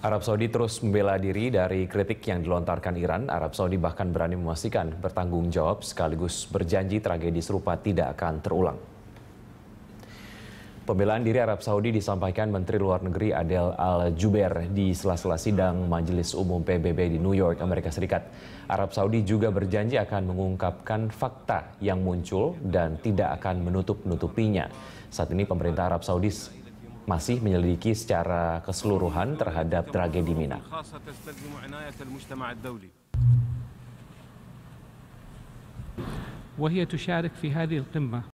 Arab Saudi terus membela diri dari kritik yang dilontarkan Iran. Arab Saudi bahkan berani memastikan bertanggung jawab sekaligus berjanji tragedi serupa tidak akan terulang. Pembelaan diri Arab Saudi disampaikan Menteri Luar Negeri Adel Al-Juber di sela-sela sidang Majelis Umum PBB di New York, Amerika Serikat. Arab Saudi juga berjanji akan mengungkapkan fakta yang muncul dan tidak akan menutup-nutupinya. Saat ini pemerintah Arab Saudi masih menyelidiki secara keseluruhan terhadap tragedi Mina. وهي تشارك في هذه القمه